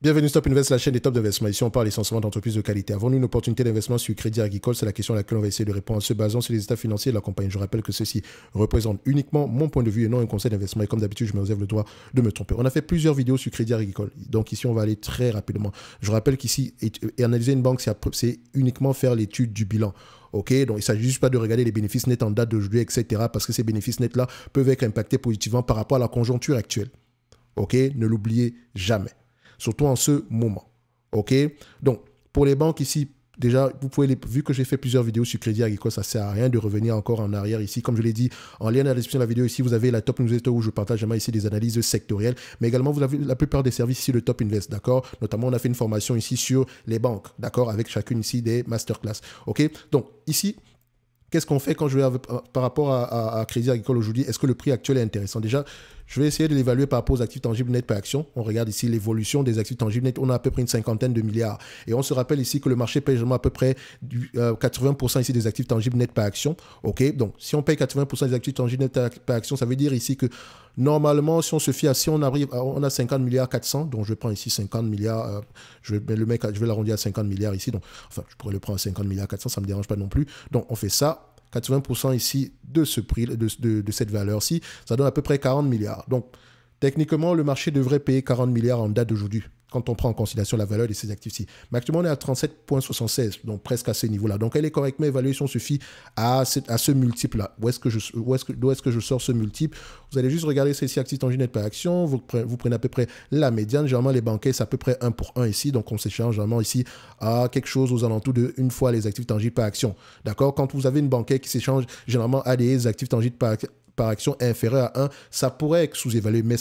Bienvenue Stop Invest, la chaîne des top d'investissement. Ici, on parle essentiellement d'entreprises de qualité. Avons-nous une opportunité d'investissement sur le Crédit Agricole C'est la question à laquelle on va essayer de répondre en se basant sur les états financiers de la compagnie. Je rappelle que ceci représente uniquement mon point de vue et non un conseil d'investissement. Et comme d'habitude, je me réserve le droit de me tromper. On a fait plusieurs vidéos sur Crédit Agricole. Donc ici, on va aller très rapidement. Je rappelle qu'ici, analyser une banque, c'est uniquement faire l'étude du bilan. OK Donc, il ne s'agit juste pas de regarder les bénéfices nets en date d'aujourd'hui, etc. Parce que ces bénéfices nets-là peuvent être impactés positivement par rapport à la conjoncture actuelle. OK Ne l'oubliez jamais surtout en ce moment. OK Donc, pour les banques ici, déjà, vous pouvez les, vu que j'ai fait plusieurs vidéos sur Crédit Agricole, ça sert à rien de revenir encore en arrière ici. Comme je l'ai dit, en lien dans la description de la vidéo ici, vous avez la Top Newsletter où je partage jamais ici des analyses sectorielles, mais également vous avez la plupart des services ici, le Top Invest, d'accord Notamment, on a fait une formation ici sur les banques, d'accord Avec chacune ici des masterclass, ok Donc, ici, Qu'est-ce qu'on fait quand je vais par rapport à Crédit Agricole aujourd'hui Est-ce que le prix actuel est intéressant Déjà, je vais essayer de l'évaluer par rapport aux actifs tangibles nets par action. On regarde ici l'évolution des actifs tangibles nets. On a à peu près une cinquantaine de milliards. Et on se rappelle ici que le marché paye à peu près 80% euh, ici des actifs tangibles nets par action. OK, donc si on paye 80% des actifs tangibles nets par action, ça veut dire ici que normalement, si on se fie à, si on arrive, on a 50 milliards 400, donc je vais prendre ici 50 milliards, euh, je, vais, le mec, je vais l'arrondir à 50 milliards ici, donc enfin, je pourrais le prendre à 50 milliards 400, ça ne me dérange pas non plus. Donc on fait ça, 80% ici de, ce prix, de, cette valeur-ci, ça donne à peu près 40 milliards. Donc, techniquement, le marché devrait payer 40 milliards en date d'aujourd'hui quand on prend en considération la valeur de ces actifs-ci. Mais actuellement, on est à 37,76, donc presque à ce niveau là Donc elle est correcte, mais évaluation suffit à, ce, à ce multiple-là. Où est-ce que, je, est que, d'où est-ce que je sors ce multiple Vous allez juste regarder ces six actifs tangibles par action, vous prenez, à peu près la médiane. Généralement, les banquets, c'est à peu près 1 pour 1 ici, donc on s'échange généralement ici à quelque chose aux alentours de une fois les actifs tangibles par action. D'accord Quand vous avez une banquette qui s'échange généralement à des actifs tangibles par, action inférieurs à 1, ça pourrait être sous-évalué, mais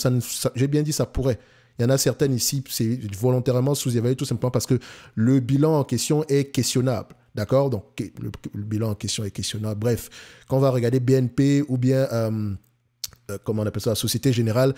j'ai bien dit ça pourrait. Il y en a certaines ici, c'est volontairement sous-évalué tout simplement parce que le bilan en question est questionnable. D'accord Donc, le, bilan en question est questionnable. Bref, quand on va regarder BNP ou bien, euh, euh, comment on appelle ça, la Société Générale,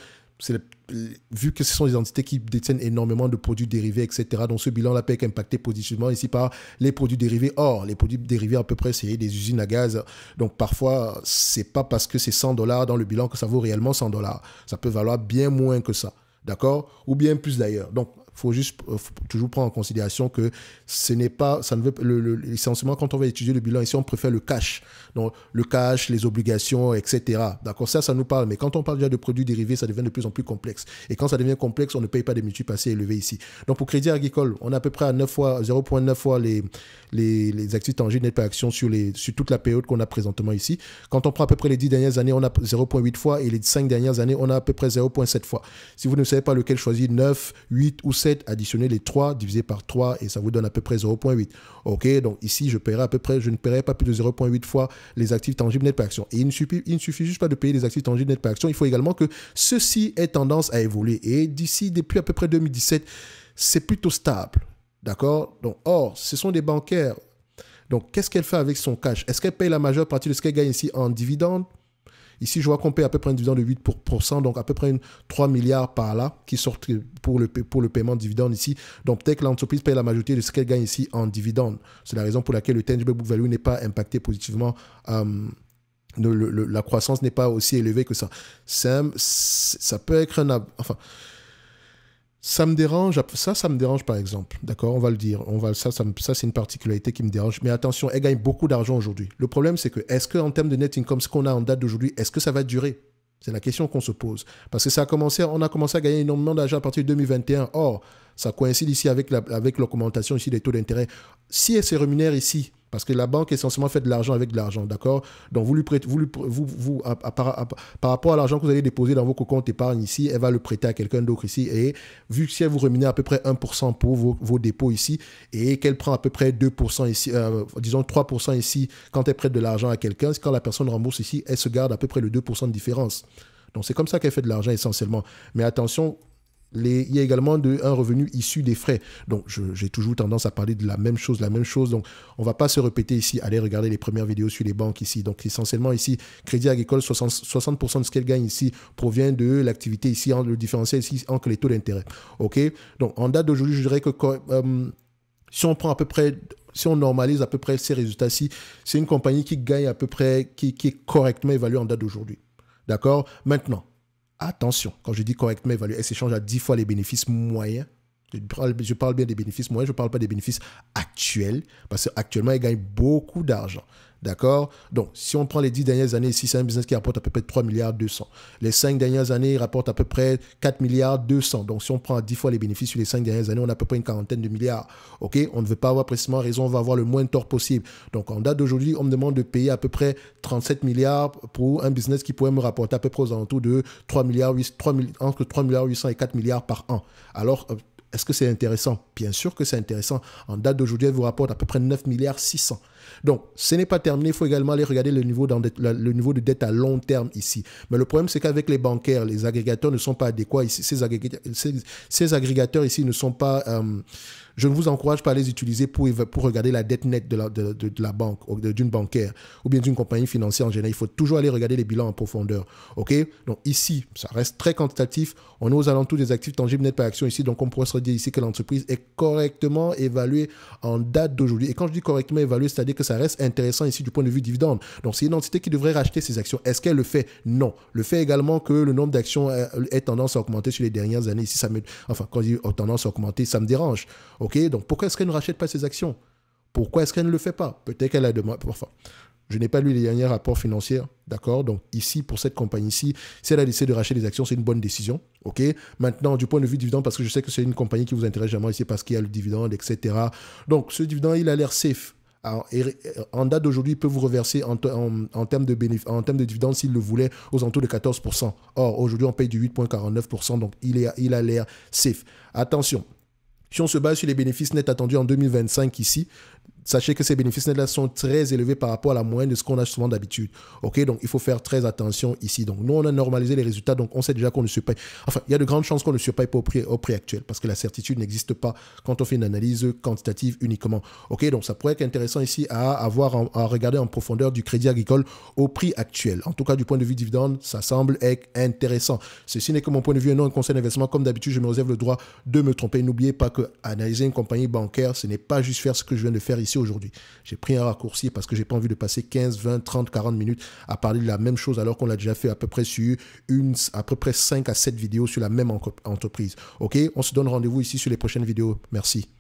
vu que ce sont des entités qui détiennent énormément de produits dérivés, etc. Donc ce bilan-là peut être impacté positivement ici par les produits dérivés. Or, les produits dérivés, à peu près, c'est des usines à gaz. Donc parfois, c'est pas parce que c'est 100 dollars dans le bilan que ça vaut réellement 100 dollars. Ça peut valoir bien moins que ça. D'accord Ou bien plus d'ailleurs. Donc, faut juste euh, toujours prendre en considération que ce n'est pas, ça ne veut, le, le, quand on va étudier le bilan ici, on préfère le cash. Donc le cash, les obligations, etc. D'accord, ça, ça nous parle. Mais quand on parle déjà de produits dérivés, ça devient de plus en plus complexe. Et quand ça devient complexe, on ne paye pas des multiples assez élevés ici. Donc pour Crédit Agricole, on a à peu près à 9 fois, 0,9 fois les, les, les actifs tangibles net par action sur, les, sur toute la période qu'on a présentement ici. Quand on prend à peu près les 10 dernières années, on a 0,8 fois et les 5 dernières années, on a à peu près 0,7 fois. Si vous ne savez pas lequel choisir, 9, 8 ou 7, additionner les 3, divisé par 3, et ça vous donne à peu près 0,8. OK, donc ici, je paierai à peu près, je ne paierai pas plus de 0,8 fois les actifs tangibles net par action. Et il ne, suffit, ne suffit juste pas de payer les actifs tangibles net par action, il faut également que ceci ait tendance à évoluer. Et d'ici, depuis à peu près 2017, c'est plutôt stable. D'accord Donc, or, ce sont des bancaires. Donc, qu'est-ce qu'elle fait avec son cash Est-ce qu'elle paye la majeure partie de ce qu'elle gagne ici en dividendes Ici, je vois qu'on paye à peu près un dividende de 8%, donc à peu près 3 milliards par là qui sortent pour le, pour le paiement de dividende ici. Donc peut-être que l'entreprise paye la majorité de ce qu'elle gagne ici en dividendes. C'est la raison pour laquelle le tangible book value n'est pas impacté positivement. Euh, la croissance n'est pas aussi élevée que ça. ça peut être un... Enfin, ça me dérange, ça, ça me dérange par exemple, d'accord On va le dire, on va, ça, ça, ça c'est une particularité qui me dérange. Mais attention, elle gagne beaucoup d'argent aujourd'hui. Le problème, c'est que, est-ce qu'en termes de net income, ce qu'on a en date d'aujourd'hui, est-ce que ça va durer C'est la question qu'on se pose. Parce que ça a commencé, on a commencé à gagner énormément d'argent à partir de 2021. Or, ça coïncide ici avec l'augmentation ici des taux d'intérêt. Si elle se rémunère ici, parce que la banque, essentiellement, fait de l'argent avec de l'argent, d'accord Donc, vous lui prêtez, vous, vous, par rapport à l'argent que vous allez déposer dans vos comptes épargne ici, elle va le prêter à quelqu'un d'autre ici. Et vu que si elle vous remunère à peu près 1% pour vos, dépôts ici, et qu'elle prend à peu près 2% ici, euh, disons 3% ici, quand elle prête de l'argent à quelqu'un, quand la personne rembourse ici, elle se garde à peu près le 2% de différence. Donc, c'est comme ça qu'elle fait de l'argent essentiellement. Mais attention, il y a également un revenu issu des frais. Donc, j'ai toujours tendance à parler de la même chose, la même chose. Donc, on ne va pas se répéter ici. Allez regarder les premières vidéos sur les banques ici. Donc, essentiellement ici, Crédit Agricole, 60, de ce qu'elle gagne ici provient de l'activité ici, en, le différentiel ici entre les taux d'intérêt. OK Donc, en date d'aujourd'hui, je dirais que euh, si on prend à peu près si on normalise à peu près ces résultats-ci, c'est une compagnie qui gagne à peu près, qui, qui est correctement évaluée en date d'aujourd'hui. D'accord Maintenant, Attention, quand je dis correctement évalué, elle s'échange à 10 fois les bénéfices moyens je parle, bien des bénéfices moyens, je ne parle pas des bénéfices actuels, parce qu'actuellement, ils gagnent beaucoup d'argent. D'accord Donc, si on prend les 10 dernières années, ici, c'est un business qui rapporte à peu près 3 milliards 200. Les cinq dernières années, ils rapportent à peu près 4 milliards 200. Donc, si on prend 10 fois les bénéfices sur les 5 dernières années, on a à peu près une quarantaine de milliards. OK On ne veut pas avoir précisément raison, on va avoir le moins de tort possible. Donc, en date d'aujourd'hui, on me demande de payer à peu près 37 milliards pour un business qui pourrait me rapporter à peu près aux alentours de 3 milliards, entre 3 milliards 800 et 4 milliards par an. Alors, euh, est-ce que c'est intéressant Bien sûr que c'est intéressant. En date d'aujourd'hui, elle vous rapporte à peu près 9 milliards 600. Donc, ce n'est pas terminé. Il faut également aller regarder le niveau, de, dette à long terme ici. Mais le problème, c'est qu'avec les bancaires, les agrégateurs ne sont pas adéquats ici. Ces agrégateurs, ici ne sont pas... Euh, je ne vous encourage pas à les utiliser pour, regarder la dette nette de la, de, banque, d'une bancaire ou bien d'une compagnie financière en général. Il faut toujours aller regarder les bilans en profondeur. OK Donc ici, ça reste très quantitatif. On est aux alentours des actifs tangibles nets par action ici. Donc on pourrait se dire ici que l'entreprise est correctement évaluée en date d'aujourd'hui. Et quand je dis correctement évaluée, c'est-à-dire que ça reste intéressant ici du point de vue dividende. Donc, c'est une entité qui devrait racheter ses actions. Est-ce qu'elle le fait Non. Le fait également que le nombre d'actions euh, ait tendance à augmenter sur les dernières années. Ici, ça me... Enfin, quand ils ont tendance à augmenter, ça me dérange. OK Donc, pourquoi est-ce qu'elle ne rachète pas ses actions Pourquoi est-ce qu'elle ne le fait pas Peut-être qu'elle a demandé... Enfin, je n'ai pas lu les derniers rapports financiers, d'accord Donc ici, pour cette compagnie-ci, si elle a décidé de racheter des actions, c'est une bonne décision, ok Maintenant, du point de vue dividende, parce que je sais que c'est une compagnie qui vous intéresse jamais ici, parce qu'il y a le dividende, etc. Donc ce dividende, il a l'air safe en euh, date d'aujourd'hui, il peut vous reverser en, termes de en dividendes, s'il le voulait, aux alentours de 14%. Or, aujourd'hui, on paye du 8,49%, donc il, il a l'air safe. Attention, si on se base sur les bénéfices nets attendus en 2025 ici, sachez que ces bénéfices nets-là sont très élevés par rapport à la moyenne de ce qu'on a souvent d'habitude. OK, donc il faut faire très attention ici. Donc nous, on a normalisé les résultats, donc on sait déjà qu'on ne surpaye. Enfin, il y a de grandes chances qu'on ne surpaye pas au prix, actuel parce que la certitude n'existe pas quand on fait une analyse quantitative uniquement. OK, donc ça pourrait être intéressant ici à avoir à regarder en profondeur du crédit agricole au prix actuel. En tout cas, du point de vue dividende, ça semble être intéressant. Ceci n'est que mon point de vue et non un conseil d'investissement. Comme d'habitude, je me réserve le droit de me tromper. N'oubliez pas que analyser une compagnie bancaire, ce n'est pas juste faire ce que je viens de faire ici aujourd'hui. J'ai pris un raccourci parce que j'ai pas envie de passer 15, 20, 30, 40 minutes à parler de la même chose alors qu'on l'a déjà fait à peu près sur une, à peu près 5 à 7 vidéos sur la même entreprise. OK On se donne rendez-vous ici sur les prochaines vidéos. Merci.